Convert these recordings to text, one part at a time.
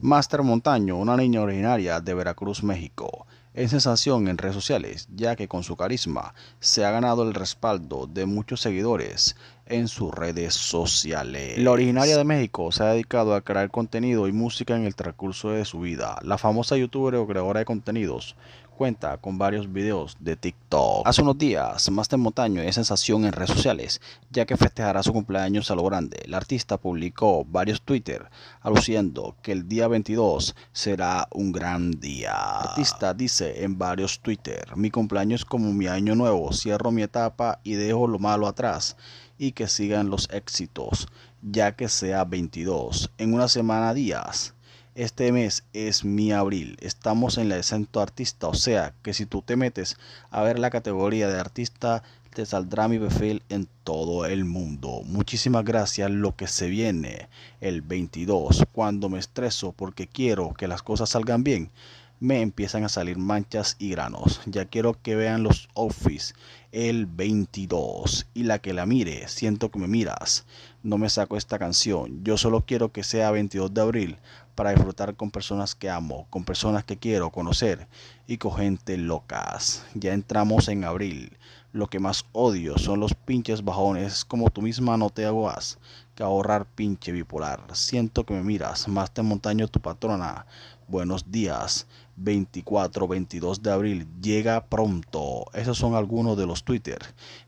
Master Montaño, una niña originaria de Veracruz, México, es sensación en redes sociales, ya que con su carisma se ha ganado el respaldo de muchos seguidores en sus redes sociales. La originaria de México se ha dedicado a crear contenido y música en el transcurso de su vida. La famosa youtuber o creadora de contenidos cuenta con varios videos de TikTok. Hace unos días, Master Montaño es sensación en redes sociales, ya que festejará su cumpleaños a lo grande. El artista publicó varios Twitter aluciendo que el día 22 será un gran día. El artista dice en varios Twitter, mi cumpleaños es como mi año nuevo, cierro mi etapa y dejo lo malo atrás y que sigan los éxitos, ya que sea 22. En una semana días este mes es mi abril. Estamos en la de Artista. O sea que si tú te metes a ver la categoría de artista, te saldrá mi perfil en todo el mundo. Muchísimas gracias. Lo que se viene el 22, cuando me estreso porque quiero que las cosas salgan bien me empiezan a salir manchas y granos. Ya quiero que vean los office el 22 y la que la mire, siento que me miras. No me saco esta canción, yo solo quiero que sea 22 de abril para disfrutar con personas que amo, con personas que quiero conocer y con gente locas. Ya entramos en abril. Lo que más odio son los pinches bajones, como tú misma no te aguas, que ahorrar pinche bipolar. Siento que me miras, más te montaño tu patrona. Buenos días. 24, 22 de abril. Llega pronto. Esos son algunos de los Twitter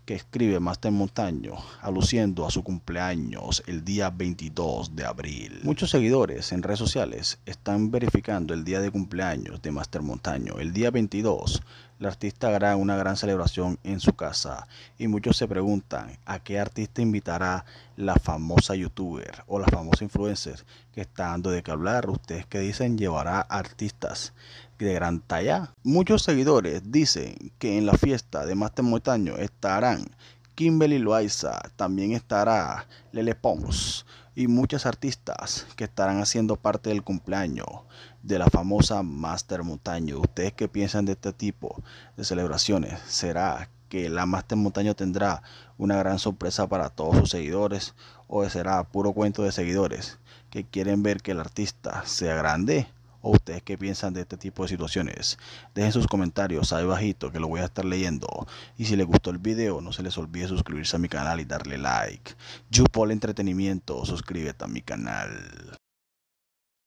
que escribe Master Montaño, aluciendo a su cumpleaños el día 22 de abril. Muchos seguidores en redes sociales están verificando el día de cumpleaños de Master Montaño. El día 22, la artista hará una gran celebración en su casa y muchos se preguntan a qué artista invitará la famosa youtuber o la famosa influencer que está dando de qué hablar. Ustedes que dicen llevará artistas de gran talla. Muchos seguidores dicen que en la fiesta de Master Montaño estarán Kimberly Loaiza, también estará Lele Pons y muchas artistas que estarán haciendo parte del cumpleaños de la famosa Master Montaño. ¿Ustedes qué piensan de este tipo de celebraciones? ¿Será que la Master Montaño tendrá una gran sorpresa para todos sus seguidores o será puro cuento de seguidores que quieren ver que el artista sea grande? ¿O ustedes qué piensan de este tipo de situaciones? Dejen sus comentarios ahí bajito que lo voy a estar leyendo. Y si les gustó el video, no se les olvide suscribirse a mi canal y darle like. Yupol Entretenimiento, suscríbete a mi canal.